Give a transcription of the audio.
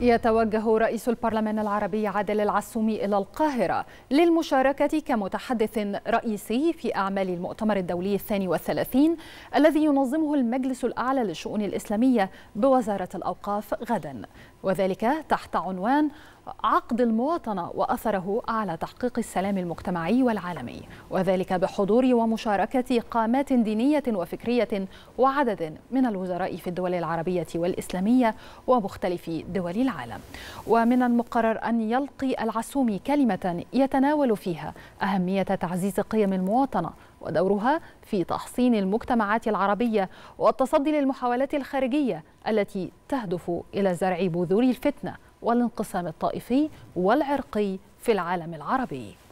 يتوجه رئيس البرلمان العربي عادل العسومي إلى القاهرة للمشاركة كمتحدث رئيسي في أعمال المؤتمر الدولي الثاني والثلاثين الذي ينظمه المجلس الأعلى للشؤون الإسلامية بوزارة الأوقاف غدا وذلك تحت عنوان عقد المواطنة وأثره على تحقيق السلام المجتمعي والعالمي وذلك بحضور ومشاركة قامات دينية وفكرية وعدد من الوزراء في الدول العربية والإسلامية ومختلف دول العالم ومن المقرر أن يلقي العسومي كلمة يتناول فيها أهمية تعزيز قيم المواطنة ودورها في تحصين المجتمعات العربية والتصدي للمحاولات الخارجية التي تهدف إلى زرع بذور الفتنة والانقسام الطائفي والعرقي في العالم العربي